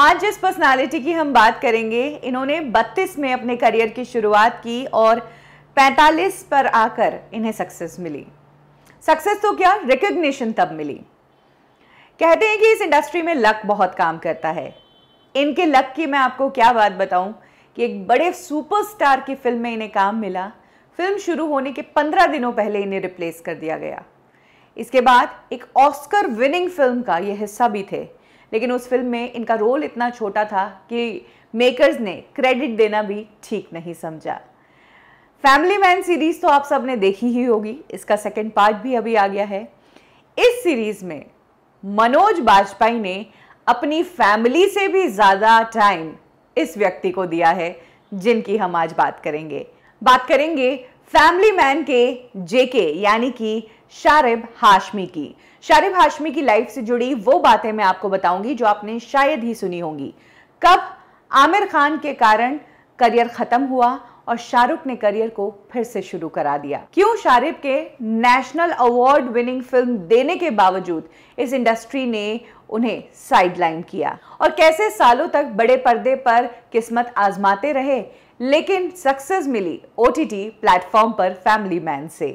आज जिस पर्सनालिटी की हम बात करेंगे इन्होंने 32 में अपने करियर की शुरुआत की और 45 पर आकर इन्हें सक्सेस मिली सक्सेस तो क्या रिकग्निशन तब मिली कहते हैं कि इस इंडस्ट्री में लक बहुत काम करता है इनके लक की मैं आपको क्या बात बताऊं कि एक बड़े सुपरस्टार की फिल्म में इन्हें काम मिला फिल्म शुरू होने के पंद्रह दिनों पहले इन्हें रिप्लेस कर दिया गया इसके बाद एक ऑस्कर विनिंग फिल्म का ये हिस्सा भी थे लेकिन उस फिल्म में इनका रोल इतना छोटा था कि मेकर्स ने क्रेडिट देना भी ठीक नहीं समझा फैमिली मैन सीरीज़ तो आप सब ने देखी ही होगी इसका सेकेंड पार्ट भी अभी आ गया है इस सीरीज़ में मनोज बाजपेयी ने अपनी फैमिली से भी ज़्यादा टाइम इस व्यक्ति को दिया है जिनकी हम आज बात करेंगे बात करेंगे फैमिली मैन के जेके यानी कि शारिब हाशमी की शारिब हाशमी की लाइफ से जुड़ी वो बातें मैं आपको बताऊंगी जो आपने शायद ही सुनी होंगी कब आमिर खान के कारण करियर खत्म हुआ और शाहरुख ने करियर को फिर से शुरू करा दिया क्यों शारिब के नेशनल अवार्ड विनिंग फिल्म देने के बावजूद इस इंडस्ट्री ने उन्हें साइडलाइन किया और कैसे सालों तक बड़े पर्दे पर किस्मत आजमाते रहे लेकिन सक्सेस मिली ओटीटी प्लेटफॉर्म पर फैमिली मैन से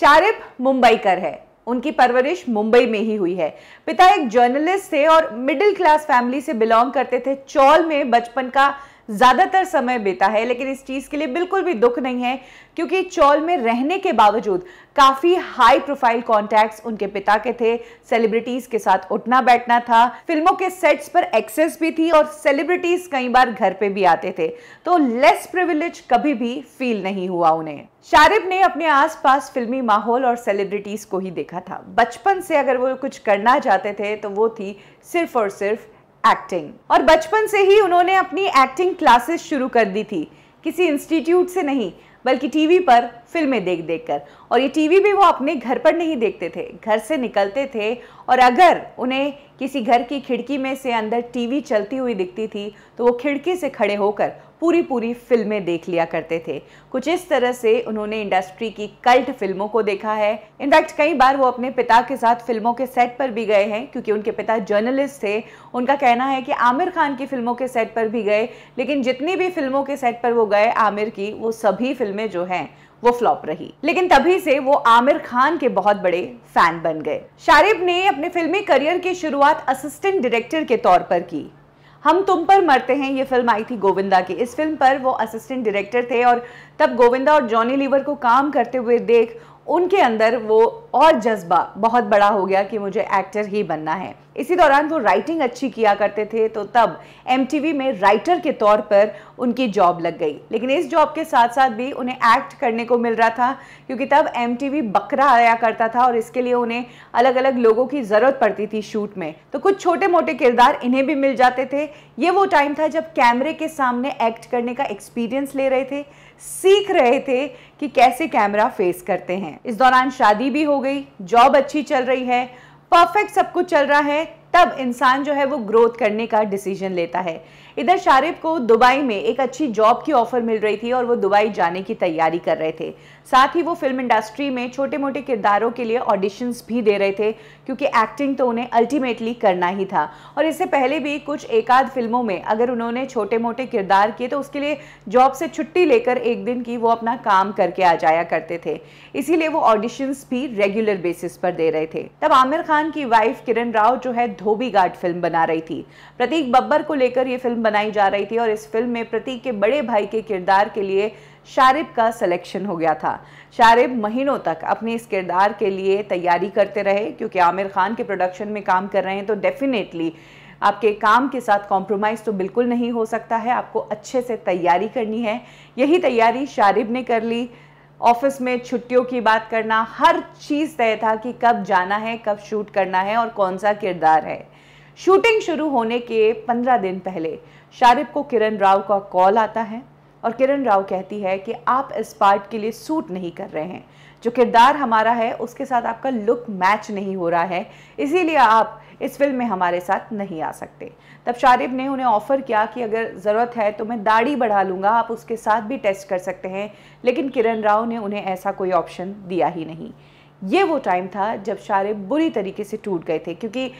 शारिब मुंबई कर है उनकी परवरिश मुंबई में ही हुई है पिता एक जर्नलिस्ट थे और मिडिल क्लास फैमिली से बिलोंग करते थे चौल में बचपन का ज़्यादातर समय बीता है लेकिन इस चीज़ के लिए बिल्कुल भी दुख नहीं है क्योंकि चौल में रहने के बावजूद काफ़ी हाई प्रोफाइल कॉन्टेक्ट उनके पिता के थे सेलिब्रिटीज़ के साथ उठना बैठना था फिल्मों के सेट्स पर एक्सेस भी थी और सेलिब्रिटीज़ कई बार घर पे भी आते थे तो लेस प्रिविलेज कभी भी फील नहीं हुआ उन्हें शारिब ने अपने आसपास फिल्मी माहौल और सेलिब्रिटीज़ को ही देखा था बचपन से अगर वो कुछ करना चाहते थे तो वो थी सिर्फ और सिर्फ एक्टिंग और बचपन से ही उन्होंने अपनी एक्टिंग क्लासेस शुरू कर दी थी किसी इंस्टीट्यूट से नहीं बल्कि टीवी पर फिल्में देख देख कर और ये टीवी भी वो अपने घर पर नहीं देखते थे घर से निकलते थे और अगर उन्हें किसी घर की खिड़की में से अंदर टीवी चलती हुई दिखती थी तो वो खिड़की से खड़े होकर पूरी पूरी फिल्में देख लिया करते थे कुछ इस तरह से उन्होंने इंडस्ट्री की कल्ट फिल्मों को देखा है इनफैक्ट कई बार वो अपने पिता के साथ फिल्मों के सेट पर भी गए हैं क्योंकि उनके पिता जर्नलिस्ट थे उनका कहना है कि आमिर खान की फिल्मों के सेट पर भी गए लेकिन जितनी भी फिल्मों के सेट पर वो गए आमिर की वो सभी फिल्में जो हैं वो फ्लॉप रही लेकिन तभी से वो आमिर खान के बहुत बड़े फैन बन गए शारिब ने अपने फिल्मी करियर की शुरुआत असिस्टेंट डायरेक्टर के तौर पर की हम तुम पर मरते हैं ये फिल्म आई थी गोविंदा की इस फिल्म पर वो असिस्टेंट डायरेक्टर थे और तब गोविंदा और जॉनी लीवर को काम करते हुए देख उनके अंदर वो और जज्बा बहुत बड़ा हो गया कि मुझे एक्टर ही बनना है इसी दौरान वो राइटिंग अच्छी किया करते थे तो तब एम में राइटर के तौर पर उनकी जॉब लग गई लेकिन इस जॉब के साथ साथ भी उन्हें एक्ट करने को मिल रहा था क्योंकि तब एम बकरा आया करता था और इसके लिए उन्हें अलग अलग लोगों की ज़रूरत पड़ती थी शूट में तो कुछ छोटे मोटे किरदार इन्हें भी मिल जाते थे ये वो टाइम था जब कैमरे के सामने एक्ट करने का एक्सपीरियंस ले रहे थे सीख रहे थे कि कैसे कैमरा फेस करते हैं इस दौरान शादी भी हो गई जॉब अच्छी चल रही है परफेक्ट सब कुछ चल रहा है तब इंसान जो है वो ग्रोथ करने का डिसीजन लेता है इधर शारिफ को दुबई में एक अच्छी जॉब की ऑफर मिल रही थी और वो दुबई जाने की तैयारी कर रहे थे साथ ही वो फिल्म इंडस्ट्री में छोटे मोटे किरदारों के लिए ऑडिशंस भी दे रहे थे क्योंकि एक्टिंग तो उन्हें अल्टीमेटली करना ही था और इससे पहले भी कुछ एक आध फिल्मों में अगर उन्होंने छोटे मोटे किरदार किए तो उसके लिए जॉब से छुट्टी लेकर एक दिन की वो अपना काम करके आ जाया करते थे इसीलिए वो ऑडिशंस भी रेगुलर बेसिस पर दे रहे थे तब आमिर खान की वाइफ किरण राव जो है धोबी गार्ड फिल्म बना रही थी प्रतीक बब्बर को लेकर ये फिल्म बनाई जा रही थी और इस फिल्म में प्रतीक के बड़े भाई के किरदार के लिए शारिब का सिलेक्शन हो गया था शारिब महीनों तक अपने इस किरदार के लिए तैयारी करते रहे क्योंकि आमिर खान के प्रोडक्शन में काम कर रहे हैं तो डेफिनेटली आपके काम के साथ कॉम्प्रोमाइज़ तो बिल्कुल नहीं हो सकता है आपको अच्छे से तैयारी करनी है यही तैयारी शारिब ने कर ली ऑफिस में छुट्टियों की बात करना हर चीज़ तय था कि कब जाना है कब शूट करना है और कौन सा किरदार है शूटिंग शुरू होने के पंद्रह दिन पहले शारिब को किरण राव का कॉल आता है और किरण राव कहती है कि आप इस पार्ट के लिए सूट नहीं कर रहे हैं जो किरदार हमारा है उसके साथ आपका लुक मैच नहीं हो रहा है इसीलिए आप इस फिल्म में हमारे साथ नहीं आ सकते तब शारिब ने उन्हें ऑफ़र किया कि अगर ज़रूरत है तो मैं दाढ़ी बढ़ा लूँगा आप उसके साथ भी टेस्ट कर सकते हैं लेकिन किरण राव ने उन्हें ऐसा कोई ऑप्शन दिया ही नहीं ये वो टाइम था जब शारिब बुरी तरीके से टूट गए थे क्योंकि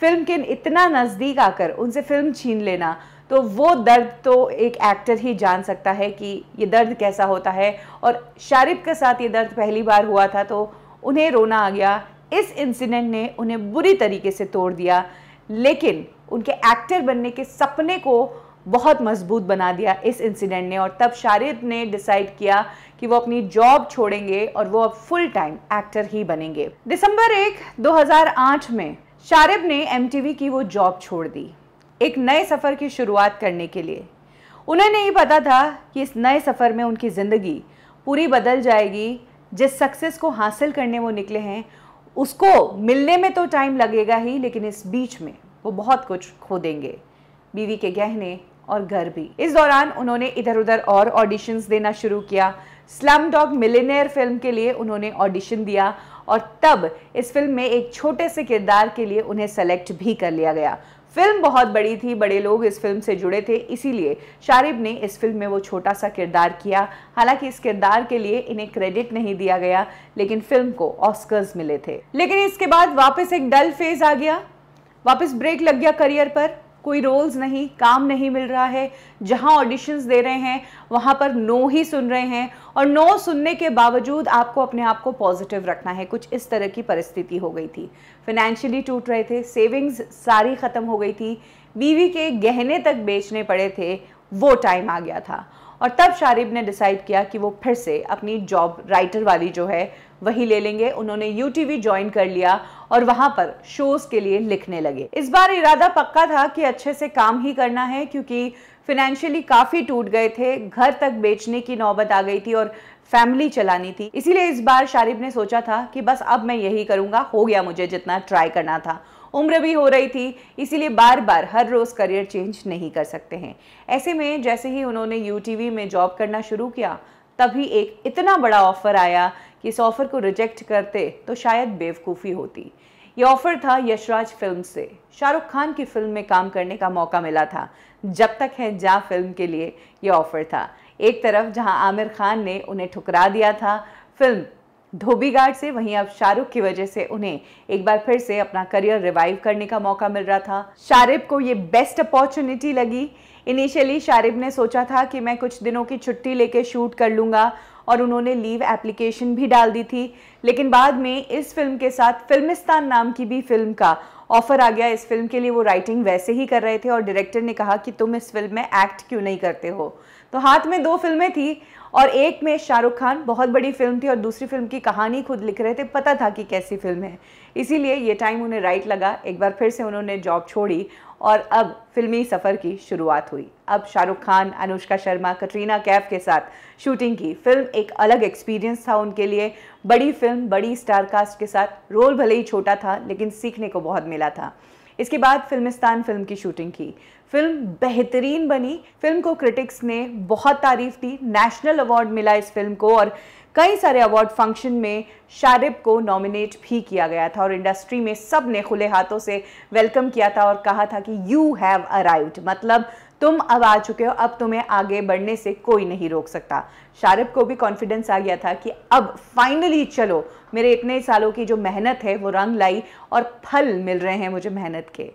फिल्म के इतना नज़दीक आकर उनसे फिल्म छीन लेना तो वो दर्द तो एक एक्टर ही जान सकता है कि ये दर्द कैसा होता है और शारिब के साथ ये दर्द पहली बार हुआ था तो उन्हें रोना आ गया इस इंसिडेंट ने उन्हें बुरी तरीके से तोड़ दिया लेकिन उनके एक्टर बनने के सपने को बहुत मजबूत बना दिया इस इंसिडेंट ने और तब शारिब ने डिसाइड किया कि वो अपनी जॉब छोड़ेंगे और वो अब फुल टाइम एक्टर ही बनेंगे दिसंबर एक 2008 में शारिब ने एमटीवी की वो जॉब छोड़ दी एक नए सफ़र की शुरुआत करने के लिए उन्हें नहीं पता था कि इस नए सफ़र में उनकी ज़िंदगी पूरी बदल जाएगी जिस सक्सेस को हासिल करने वो निकले हैं उसको मिलने में तो टाइम लगेगा ही लेकिन इस बीच में वो बहुत कुछ खो देंगे बीवी के गहने और घर भी इस दौरान उन्होंने इधर उधर और ऑडिशंस देना शुरू किया स्लम डॉग मिलेनियर फिल्म के लिए उन्होंने ऑडिशन दिया और तब इस फिल्म में एक छोटे से किरदार के लिए उन्हें सेलेक्ट भी कर लिया गया फिल्म बहुत बड़ी थी बड़े लोग इस फिल्म से जुड़े थे इसीलिए शारिब ने इस फिल्म में वो छोटा सा किरदार किया हालांकि इस किरदार के लिए इन्हें क्रेडिट नहीं दिया गया लेकिन फिल्म को ऑस्कर्स मिले थे लेकिन इसके बाद वापस एक डल फेज आ गया वापस ब्रेक लग गया करियर पर कोई रोल्स नहीं काम नहीं मिल रहा है जहां ऑडिशंस दे रहे हैं वहां पर नो ही सुन रहे हैं और नो सुनने के बावजूद आपको अपने आप को पॉजिटिव रखना है कुछ इस तरह की परिस्थिति हो गई थी फाइनेंशियली टूट रहे थे सेविंग्स सारी ख़त्म हो गई थी बीवी के गहने तक बेचने पड़े थे वो टाइम आ गया था और तब शारिब ने डिसाइड किया कि वो फिर से अपनी जॉब राइटर वाली जो है वही ले लेंगे उन्होंने यू टी ज्वाइन कर लिया और वहां पर शोज के लिए लिखने लगे इस बार इरादा पक्का था कि अच्छे से काम ही करना है क्योंकि फिनेंशियली काफ़ी टूट गए थे घर तक बेचने की नौबत आ गई थी और फैमिली चलानी थी इसीलिए इस बार शारिब ने सोचा था कि बस अब मैं यही करूँगा हो गया मुझे जितना ट्राई करना था उम्र भी हो रही थी इसीलिए बार बार हर रोज़ करियर चेंज नहीं कर सकते हैं ऐसे में जैसे ही उन्होंने यू में जॉब करना शुरू किया तभी एक इतना बड़ा ऑफ़र आया कि इस ऑफ़र को रिजेक्ट करते तो शायद बेवकूफ़ी होती ये ऑफ़र था यशराज फिल्म से शाहरुख खान की फिल्म में काम करने का मौका मिला था जब तक है जा फिल्म के लिए ये ऑफ़र था एक तरफ जहां आमिर खान ने उन्हें ठुकरा दिया था फिल्म धोबीघाट से वहीं अब शाहरुख की वजह से उन्हें एक बार फिर से अपना करियर रिवाइव करने का मौका मिल रहा था शारिब को ये बेस्ट अपॉर्चुनिटी लगी इनिशियली शारिब ने सोचा था कि मैं कुछ दिनों की छुट्टी लेके शूट कर लूँगा और उन्होंने लीव एप्लीकेशन भी डाल दी थी लेकिन बाद में इस फिल्म के साथ फिल्मिस्तान नाम की भी फिल्म का ऑफर आ गया इस फिल्म के लिए वो राइटिंग वैसे ही कर रहे थे और डायरेक्टर ने कहा कि तुम इस फिल्म में एक्ट क्यों नहीं करते हो तो हाथ में दो फिल्में थी और एक में शाहरुख खान बहुत बड़ी फिल्म थी और दूसरी फिल्म की कहानी खुद लिख रहे थे पता था कि कैसी फिल्म है इसीलिए ये टाइम उन्हें राइट लगा एक बार फिर से उन्होंने जॉब छोड़ी और अब फिल्मी सफ़र की शुरुआत हुई अब शाहरुख खान अनुष्का शर्मा कटरीना कैफ के साथ शूटिंग की फिल्म एक अलग एक्सपीरियंस था उनके लिए बड़ी फिल्म बड़ी स्टार कास्ट के साथ रोल भले ही छोटा था लेकिन सीखने को बहुत मिला था इसके बाद फिल्मिस्तान फिल्म की शूटिंग की फिल्म बेहतरीन बनी फिल्म को क्रिटिक्स ने बहुत तारीफ दी नेशनल अवार्ड मिला इस फिल्म को और कई सारे अवार्ड फंक्शन में शारिब को नॉमिनेट भी किया गया था और इंडस्ट्री में सब ने खुले हाथों से वेलकम किया था और कहा था कि यू हैव अराइव्ड मतलब तुम अब आ चुके हो अब तुम्हें आगे बढ़ने से कोई नहीं रोक सकता शारिब को भी कॉन्फिडेंस आ गया था कि अब फाइनली चलो मेरे इतने सालों की जो मेहनत है वो रंग लाई और फल मिल रहे हैं मुझे मेहनत के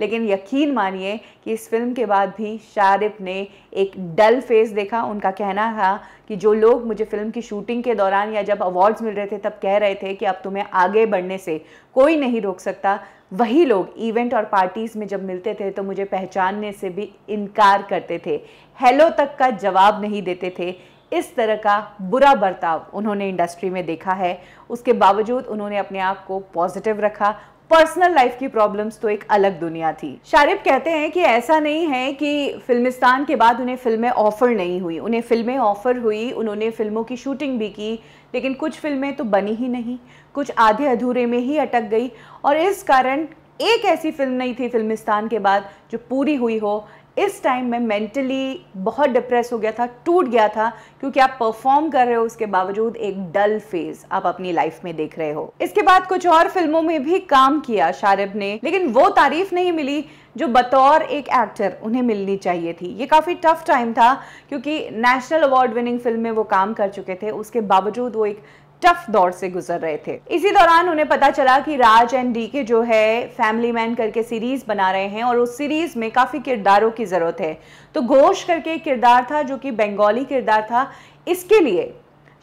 लेकिन यकीन मानिए कि इस फिल्म के बाद भी शारिफ ने एक डल फेस देखा उनका कहना था कि जो लोग मुझे फिल्म की शूटिंग के दौरान या जब अवार्ड्स मिल रहे थे तब कह रहे थे कि अब तुम्हें आगे बढ़ने से कोई नहीं रोक सकता वही लोग इवेंट और पार्टीज़ में जब मिलते थे तो मुझे पहचानने से भी इनकार करते थे हेलो तक का जवाब नहीं देते थे इस तरह का बुरा बर्ताव उन्होंने इंडस्ट्री में देखा है उसके बावजूद उन्होंने अपने आप को पॉजिटिव रखा पर्सनल लाइफ की प्रॉब्लम्स तो एक अलग दुनिया थी शारिफ कहते हैं कि ऐसा नहीं है कि फिल्मिस्तान के बाद उन्हें फिल्में ऑफर नहीं हुई उन्हें फिल्में ऑफर हुई उन्होंने फिल्मों की शूटिंग भी की लेकिन कुछ फिल्में तो बनी ही नहीं कुछ आधे अधूरे में ही अटक गई और इस कारण एक ऐसी फिल्म नहीं थी फिल्मिस्तान के बाद जो पूरी हुई हो इस टाइम में मेंटली बहुत डिप्रेस हो गया था टूट गया था क्योंकि आप परफॉर्म कर रहे हो उसके बावजूद एक डल फेज आप अपनी लाइफ में देख रहे हो इसके बाद कुछ और फिल्मों में भी काम किया शारिब ने लेकिन वो तारीफ नहीं मिली जो बतौर एक एक्टर उन्हें मिलनी चाहिए थी ये काफ़ी टफ टाइम था क्योंकि नेशनल अवार्ड विनिंग फिल्म में वो काम कर चुके थे उसके बावजूद वो एक टफ दौर से गुजर रहे थे इसी दौरान उन्हें पता चला कि राज एंड डी के जो है फैमिली मैन करके सीरीज बना रहे हैं और उस सीरीज में काफी किरदारों की जरूरत है तो घोष करके किरदार था जो कि बंगाली किरदार था इसके लिए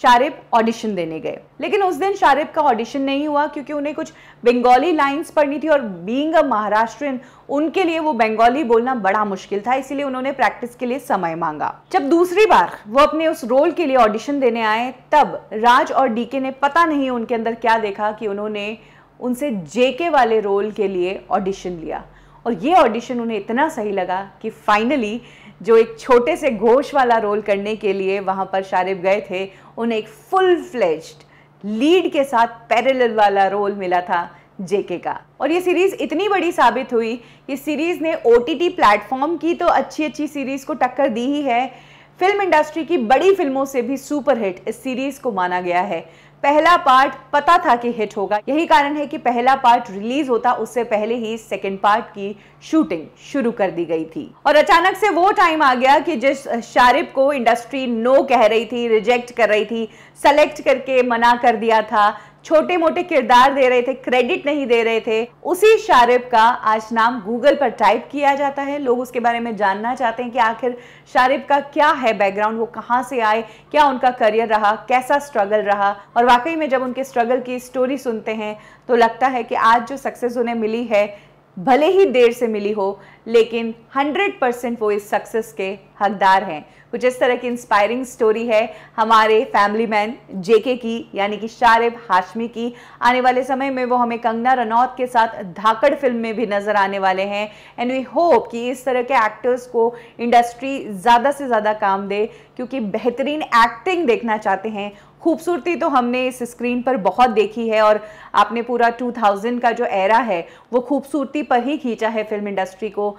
शारिब ऑडिशन देने गए लेकिन उस दिन शारिब का ऑडिशन नहीं हुआ क्योंकि उन्हें कुछ बंगाली लाइंस पढ़नी थी और बीइंग अ महाराष्ट्रियन उनके लिए वो बंगाली बोलना बड़ा मुश्किल था इसीलिए उन्होंने प्रैक्टिस के लिए समय मांगा जब दूसरी बार वो अपने उस रोल के लिए ऑडिशन देने आए तब राज और डीके ने पता नहीं उनके अंदर क्या देखा कि उन्होंने उनसे जेके वाले रोल के लिए ऑडिशन लिया और ये ऑडिशन उन्हें इतना सही लगा कि फाइनली जो एक छोटे से घोष वाला रोल करने के लिए वहाँ पर शारिब गए थे उन्हें एक फुल फ्लेज्ड लीड के साथ पैरल वाला रोल मिला था जेके का और ये सीरीज़ इतनी बड़ी साबित हुई कि सीरीज़ ने ओ टी प्लेटफॉर्म की तो अच्छी अच्छी सीरीज़ को टक्कर दी ही है फिल्म इंडस्ट्री की बड़ी फिल्मों से भी सुपरहिट इस सीरीज को माना गया है पहला पार्ट पता था कि हिट होगा यही कारण है कि पहला पार्ट रिलीज होता उससे पहले ही सेकंड पार्ट की शूटिंग शुरू कर दी गई थी और अचानक से वो टाइम आ गया कि जिस शारिब को इंडस्ट्री नो कह रही थी रिजेक्ट कर रही थी सेलेक्ट करके मना कर दिया था छोटे मोटे किरदार दे रहे थे क्रेडिट नहीं दे रहे थे उसी शारिब का आज नाम गूगल पर टाइप किया जाता है लोग उसके बारे में जानना चाहते हैं कि आखिर शारिब का क्या है बैकग्राउंड वो कहाँ से आए क्या उनका करियर रहा कैसा स्ट्रगल रहा और वाकई में जब उनके स्ट्रगल की स्टोरी सुनते हैं तो लगता है कि आज जो सक्सेस उन्हें मिली है भले ही देर से मिली हो लेकिन 100 परसेंट वो इस सक्सेस के हकदार हैं कुछ इस तरह की इंस्पायरिंग स्टोरी है हमारे फैमिली मैन जेके की यानी कि शारिब हाशमी की आने वाले समय में वो हमें कंगना रनौत के साथ धाकड़ फिल्म में भी नज़र आने वाले हैं एंड वी होप कि इस तरह के एक्टर्स को इंडस्ट्री ज़्यादा से ज़्यादा काम दे क्योंकि बेहतरीन एक्टिंग देखना चाहते हैं खूबसूरती तो हमने इस स्क्रीन पर बहुत देखी है और आपने पूरा 2000 का जो एरा है वो खूबसूरती पर ही खींचा है फिल्म इंडस्ट्री को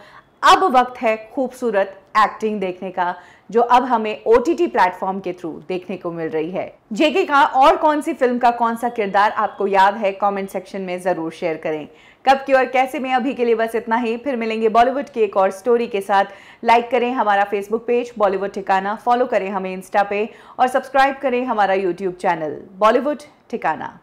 अब वक्त है खूबसूरत एक्टिंग देखने का जो अब हमें ओ टी प्लेटफॉर्म के थ्रू देखने को मिल रही है जेके का और कौन सी फिल्म का कौन सा किरदार आपको याद है कमेंट सेक्शन में ज़रूर शेयर करें कब की और कैसे में अभी के लिए बस इतना ही फिर मिलेंगे बॉलीवुड की एक और स्टोरी के साथ लाइक करें हमारा फेसबुक पेज बॉलीवुड ठिकाना फॉलो करें हमें इंस्टा पे और सब्सक्राइब करें हमारा यूट्यूब चैनल बॉलीवुड ठिकाना